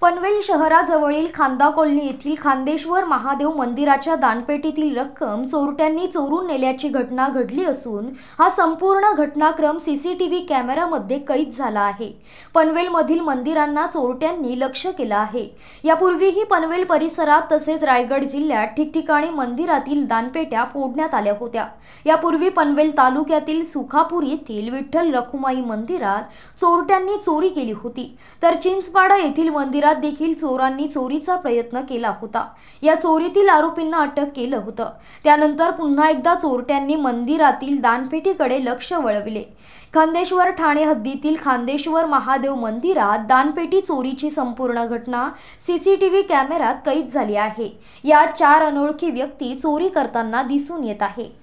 पनवेल शहराजवळील खांदा कॉलनी येथील खांदेश्वर महादेव मंदिराच्या दानपेटीतील रक्कम चोरट्यांनी चोरून नेल्याची घटना घडली असून हा संपूर्ण घटनाक्रम सीसीटीव्ही कॅमेऱ्यामध्ये कैद झाला आहे पनवेलमधील मंदिरांना चोरट्यांनी लक्ष केलं आहे यापूर्वीही पनवेल परिसरात तसेच रायगड जिल्ह्यात ठिकठिकाणी मंदिरातील दानपेट्या फोडण्यात आल्या होत्या यापूर्वी पनवेल तालुक्यातील सुखापूर येथील विठ्ठल रखुमाई मंदिरात चोरट्यांनी चोरी केली होती तर चिंचपाडा येथील मंदिर मंदिरात देखील चोरांनी चोरीचा प्रयत्न केला होता या चोरीतील आरोपींना अटक केलं होतं त्यानंतर पुन्हा एकदा चोरट्यांनी मंदिरातील दानपेटीकडे लक्ष वळविले खांदेश्वर ठाणे हद्दीतील खांदेश्वर महादेव मंदिरात दानपेटी चोरीची संपूर्ण घटना सीसीटीव्ही कॅमेरात कैद झाली आहे यात चार अनोळखी व्यक्ती चोरी करताना दिसून येत आहे